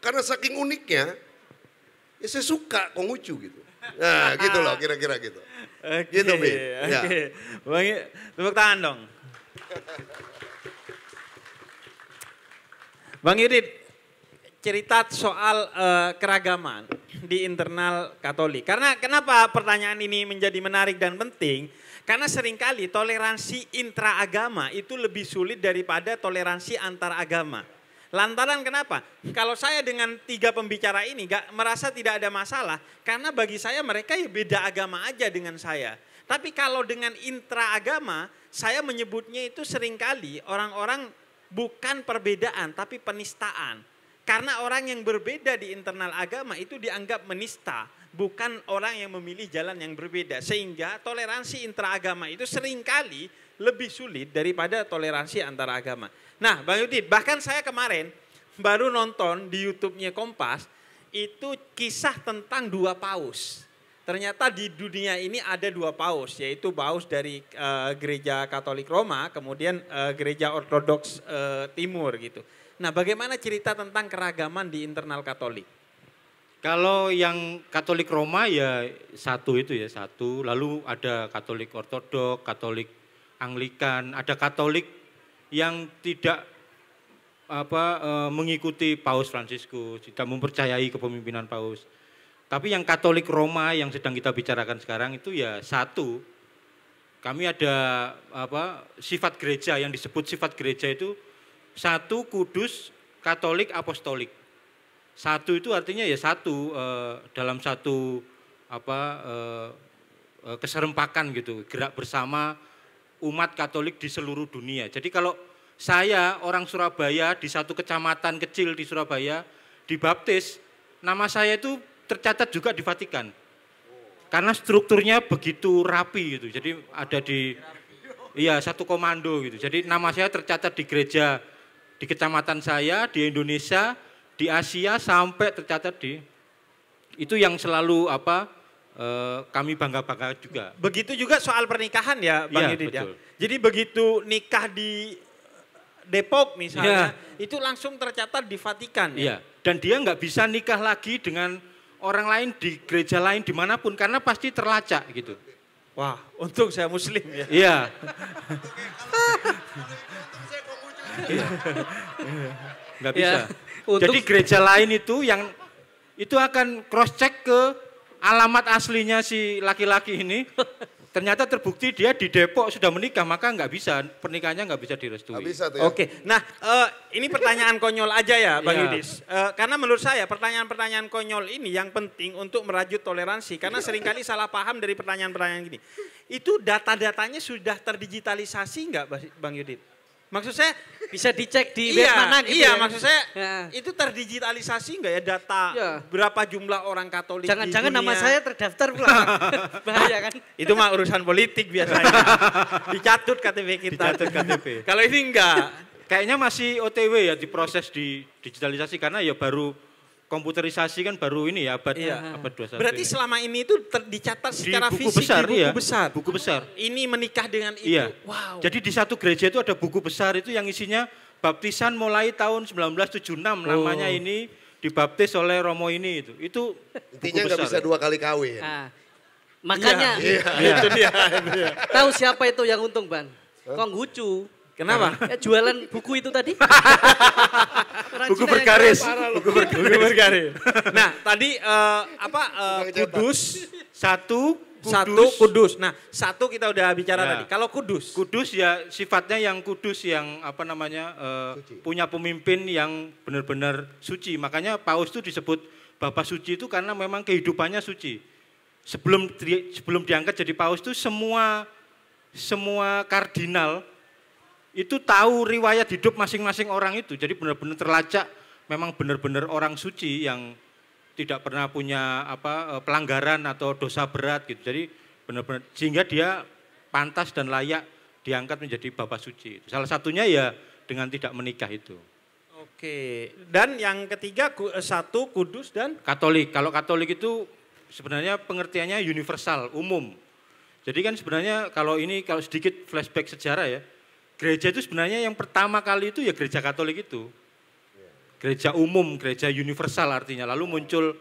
Karena saking uniknya, ya saya suka Konghucu gitu. Nah gitu loh kira-kira gitu. okay, gitu, Bi. Okay. Ya. Bang, tepuk tangan dong. Bang Yudit, cerita soal uh, keragaman di internal Katolik. Karena kenapa pertanyaan ini menjadi menarik dan penting? Karena seringkali toleransi intraagama itu lebih sulit daripada toleransi antar agama. Lantaran kenapa? Kalau saya dengan tiga pembicara ini gak merasa tidak ada masalah, karena bagi saya mereka ya beda agama aja dengan saya. Tapi kalau dengan intraagama, saya menyebutnya itu seringkali orang-orang bukan perbedaan tapi penistaan. Karena orang yang berbeda di internal agama itu dianggap menista bukan orang yang memilih jalan yang berbeda. Sehingga toleransi intraagama itu seringkali lebih sulit daripada toleransi antara agama. Nah Bang Yudit, bahkan saya kemarin baru nonton di YouTube-nya Kompas, itu kisah tentang dua paus. Ternyata di dunia ini ada dua paus, yaitu paus dari e, gereja Katolik Roma, kemudian e, gereja Ortodoks e, Timur gitu. Nah, bagaimana cerita tentang keragaman di internal Katolik? Kalau yang Katolik Roma ya satu itu ya satu, lalu ada Katolik Ortodok, Katolik Anglikan, ada Katolik yang tidak apa eh, mengikuti Paus Fransiskus, tidak mempercayai kepemimpinan Paus. Tapi yang Katolik Roma yang sedang kita bicarakan sekarang itu ya satu. Kami ada apa sifat gereja yang disebut sifat gereja itu satu kudus Katolik Apostolik satu itu artinya ya satu eh, dalam satu apa eh, eh, keserempakan gitu, gerak bersama umat Katolik di seluruh dunia. Jadi kalau saya orang Surabaya di satu kecamatan kecil di Surabaya dibaptis, nama saya itu tercatat juga di Vatikan. Karena strukturnya begitu rapi gitu. Jadi ada di Iya, satu komando gitu. Jadi nama saya tercatat di gereja di kecamatan saya di Indonesia di Asia sampai tercatat di itu yang selalu apa eh, kami bangga bangga juga. Begitu juga soal pernikahan ya Bang ya, Yudit ya. Jadi begitu nikah di Depok misalnya ya. itu langsung tercatat di Vatikan ya. ya. Dan dia nggak bisa nikah lagi dengan orang lain di gereja lain dimanapun karena pasti terlacak gitu. Wah, untung saya Muslim ya. Iya. Iya. nggak bisa. Ya, untuk... Jadi gereja lain itu yang itu akan cross check ke alamat aslinya si laki-laki ini. Ternyata terbukti dia di Depok sudah menikah, maka nggak bisa pernikahannya nggak bisa direstui. Gak ya. Oke, nah uh, ini pertanyaan konyol aja ya, Bang ya. Yudis. Uh, karena menurut saya pertanyaan-pertanyaan konyol ini yang penting untuk merajut toleransi, karena iya. seringkali salah paham dari pertanyaan-pertanyaan gini. Itu data-datanya sudah terdigitalisasi nggak, Bang Yudit? Maksud saya bisa dicek di iya, mana gitu. Iya, ya? maksud saya ya. itu terdigitalisasi enggak ya data ya. berapa jumlah orang Katolik jangan, di Jangan dunia. nama saya terdaftar pula. Bahaya kan? itu mah urusan politik biasanya. Dicatut KTP kita. Dicatut KTP. Kalau ini enggak. Kayaknya masih OTW ya diproses di digitalisasi karena ya baru komputerisasi kan baru ini ya abad iya. abad 21. Berarti selama ini itu ter, dicatat secara di buku fisik besar, di buku iya. besar. Buku besar. Ini menikah dengan itu. Iya. Wow. Jadi di satu gereja itu ada buku besar itu yang isinya baptisan mulai tahun 1976 oh. namanya ini dibaptis oleh Romo ini itu. Itu intinya nggak bisa ya. dua kali kawin. Ah. Makanya iya, iya. itu dia. Tahu siapa itu yang untung, Bang? Konghucu. Kenapa? Ya, jualan buku itu tadi. buku bergaris. Buku, buku bergaris. Nah, tadi uh, apa uh, Kudus satu Kudus. Satu kudus. Nah, satu kita udah bicara ya. tadi. Kalau kudus, kudus ya sifatnya yang kudus yang apa namanya uh, punya pemimpin yang benar-benar suci. Makanya Paus itu disebut Bapak suci itu karena memang kehidupannya suci. Sebelum sebelum diangkat jadi Paus itu semua semua kardinal itu tahu riwayat hidup masing-masing orang itu. Jadi benar-benar terlacak memang benar-benar orang suci yang tidak pernah punya apa e, pelanggaran atau dosa berat gitu. Jadi benar-benar sehingga dia pantas dan layak diangkat menjadi bapak suci. Salah satunya ya dengan tidak menikah itu. Oke. Dan yang ketiga e, satu kudus dan Katolik. Kalau Katolik itu sebenarnya pengertiannya universal, umum. Jadi kan sebenarnya kalau ini kalau sedikit flashback sejarah ya, Gereja itu sebenarnya yang pertama kali itu ya gereja Katolik itu. Gereja umum, gereja universal artinya. Lalu muncul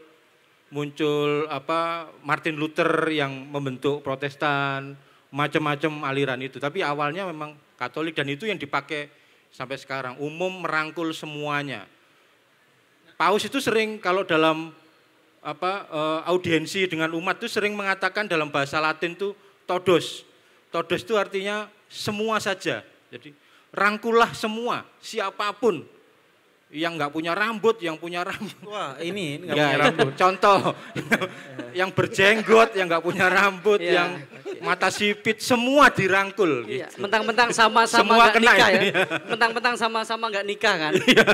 muncul apa Martin Luther yang membentuk Protestan, macam-macam aliran itu. Tapi awalnya memang Katolik dan itu yang dipakai sampai sekarang. Umum merangkul semuanya. Paus itu sering kalau dalam apa eh, audiensi dengan umat itu sering mengatakan dalam bahasa Latin tuh todos. Todos itu artinya semua saja. Jadi rangkulah semua, siapapun yang nggak punya rambut, yang punya rambut. Wah ini nggak punya rambut. Contoh, yang berjenggot, yang nggak punya rambut, ya. yang mata sipit, semua dirangkul. Iya. Gitu. mentang sama-sama nggak nikah ya. Mentang-mentang sama-sama nggak nikah kan. Iya.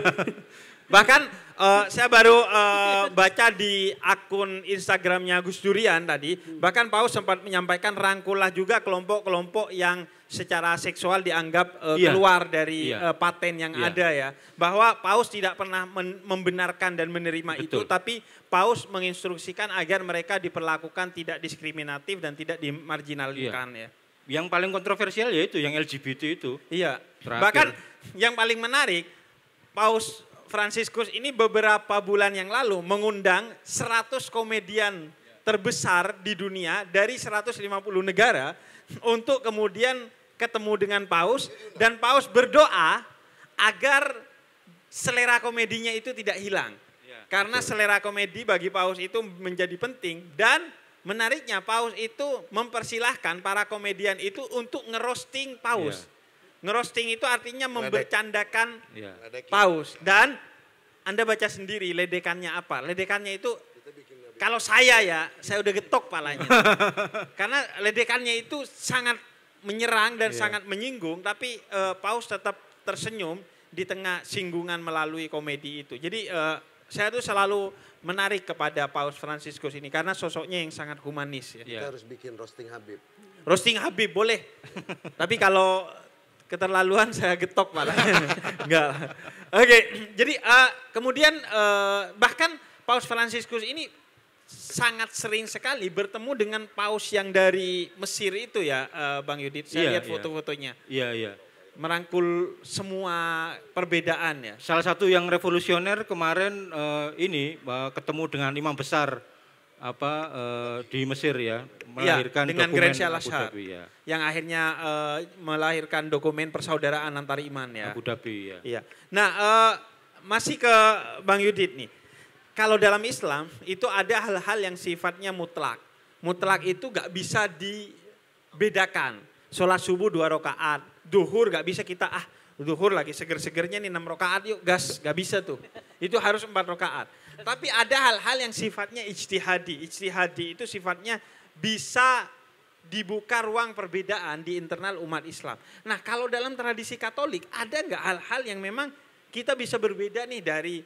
Bahkan uh, saya baru uh, baca di akun Instagramnya Gus Durian tadi, bahkan Paus sempat menyampaikan rangkulah juga kelompok-kelompok yang secara seksual dianggap uh, iya. keluar dari iya. uh, paten yang iya. ada ya. Bahwa Paus tidak pernah membenarkan dan menerima Betul. itu tapi Paus menginstruksikan agar mereka diperlakukan tidak diskriminatif dan tidak dimarginalkan iya. ya. Yang paling kontroversial yaitu yang LGBT itu. Iya. Terakhir. Bahkan yang paling menarik Paus Franciscus ini beberapa bulan yang lalu mengundang 100 komedian terbesar di dunia dari 150 negara untuk kemudian ketemu dengan Paus dan Paus berdoa agar selera komedinya itu tidak hilang. Iya. Karena selera komedi bagi Paus itu menjadi penting dan menariknya Paus itu mempersilahkan para komedian itu untuk ngerosting Paus. Iya. Ngerosting itu artinya membercandakan iya. Paus dan Anda baca sendiri ledekannya apa. Ledekannya itu kalau saya ya, saya udah getok palanya. Karena ledekannya itu sangat menyerang dan yeah. sangat menyinggung, tapi uh, Paus tetap tersenyum di tengah singgungan melalui komedi itu. Jadi uh, saya tuh selalu menarik kepada Paus Franciscus ini karena sosoknya yang sangat humanis ya. Iya. Kita harus bikin roasting Habib. Roasting Habib boleh. tapi kalau keterlaluan saya getok malah. Enggak. Oke, okay. jadi uh, kemudian uh, bahkan Paus Franciscus ini sangat sering sekali bertemu dengan paus yang dari Mesir itu ya eh, Bang Yudit. Saya yeah, lihat iya. foto-fotonya. Iya, yeah, iya. Merangkul semua perbedaan ya. Salah satu yang revolusioner kemarin uh, ini eh, ketemu dengan imam besar apa uh, di Mesir ya iya, melahirkan ya, dengan dokumen Grand Abu Dhabi ya. yang akhirnya uh, melahirkan dokumen persaudaraan antar iman ya Abu Dhabi ya. Iya. Nah, uh, masih ke Bang Yudit nih kalau dalam Islam itu ada hal-hal yang sifatnya mutlak. Mutlak itu gak bisa dibedakan. Sholat subuh dua rakaat, duhur gak bisa kita ah duhur lagi seger-segernya nih enam rakaat yuk gas gak bisa tuh. Itu harus empat rakaat. Tapi ada hal-hal yang sifatnya ijtihadi. Ijtihadi itu sifatnya bisa dibuka ruang perbedaan di internal umat Islam. Nah kalau dalam tradisi Katolik ada nggak hal-hal yang memang kita bisa berbeda nih dari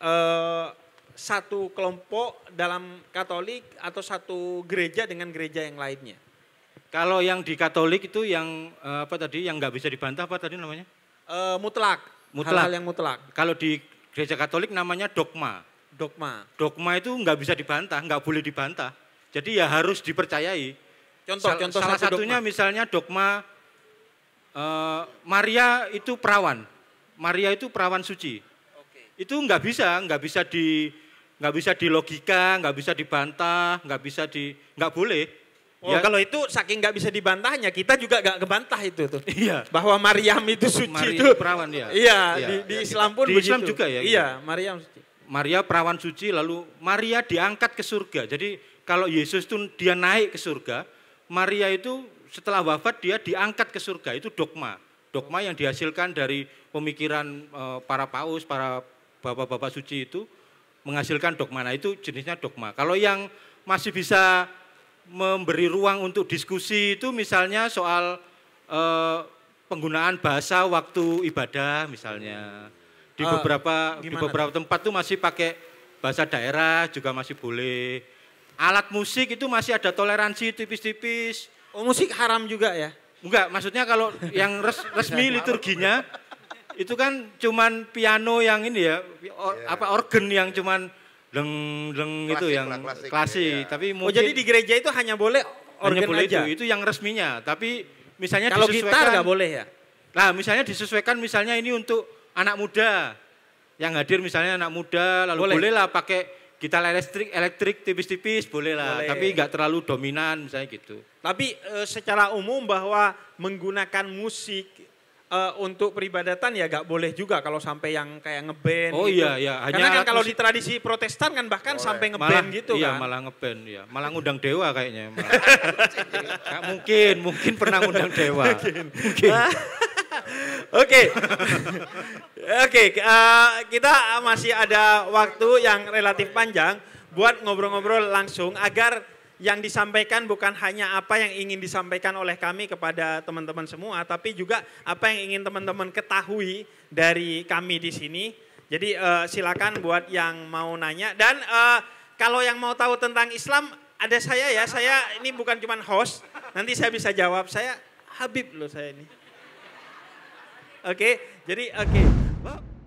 uh, satu kelompok dalam Katolik atau satu gereja dengan gereja yang lainnya? Kalau yang di Katolik itu yang eh, apa tadi yang nggak bisa dibantah apa tadi namanya? E, mutlak. Mutlak. Hal, Hal yang mutlak. Kalau di gereja Katolik namanya dogma. Dogma. Dogma itu nggak bisa dibantah, nggak boleh dibantah. Jadi ya harus dipercayai. Contoh, Sal contoh salah satu satunya dogma. misalnya dogma e, Maria itu perawan. Maria itu perawan suci. Itu nggak bisa, nggak bisa di nggak bisa dilogika, nggak bisa dibantah, nggak bisa di, nggak boleh. Oh, ya. kalau itu saking nggak bisa dibantahnya, kita juga nggak kebantah itu tuh. Iya. Bahwa Maryam itu suci Maria, itu. perawan ya. Iya, iya. Di, iya, di ya, Islam pun di begitu. Islam juga ya. Iya, gitu. Maryam suci. Maria perawan suci lalu Maria diangkat ke surga. Jadi kalau Yesus tuh dia naik ke surga, Maria itu setelah wafat dia diangkat ke surga. Itu dogma. Dogma yang dihasilkan dari pemikiran eh, para paus, para bapak-bapak suci itu menghasilkan dogma. Nah itu jenisnya dogma. Kalau yang masih bisa memberi ruang untuk diskusi itu misalnya soal eh, penggunaan bahasa waktu ibadah misalnya. Di uh, beberapa di beberapa tempat tuh masih pakai bahasa daerah juga masih boleh. Alat musik itu masih ada toleransi tipis-tipis. Oh musik haram juga ya? Enggak, maksudnya kalau yang res, resmi liturginya itu kan cuman piano yang ini ya, or, yeah. apa organ yang cuman leng leng klasik itu yang klasik, klasik. Ya. tapi oh, mungkin, oh jadi di gereja itu hanya boleh organ hanya boleh aja. itu itu yang resminya tapi misalnya kalau gitar nggak boleh ya nah misalnya disesuaikan misalnya ini untuk anak muda yang hadir misalnya anak muda lalu boleh, boleh lah pakai gitar elektrik elektrik tipis-tipis boleh lah boleh. tapi nggak terlalu dominan misalnya gitu tapi e, secara umum bahwa menggunakan musik uh, untuk peribadatan ya gak boleh juga kalau sampai yang kayak ngeband oh, gitu. iya iya hanya karena kan kalau di tradisi Protestan kan bahkan boleh. sampai ngeband gitu iya, kan. malah ngeband ya. Malah ngundang dewa kayaknya. Malah. gak mungkin, mungkin pernah ngundang dewa. mungkin. Oke, Oke, oke eh, kita masih ada waktu yang relatif panjang buat ngobrol-ngobrol langsung agar yang disampaikan bukan hanya apa yang ingin disampaikan oleh kami kepada teman-teman semua, tapi juga apa yang ingin teman-teman ketahui dari kami di sini. Jadi uh, silakan buat yang mau nanya dan uh, kalau yang mau tahu tentang Islam ada saya ya, saya ini bukan cuma host, nanti saya bisa jawab. Saya Habib loh saya ini. Oke, okay, jadi oke. Okay.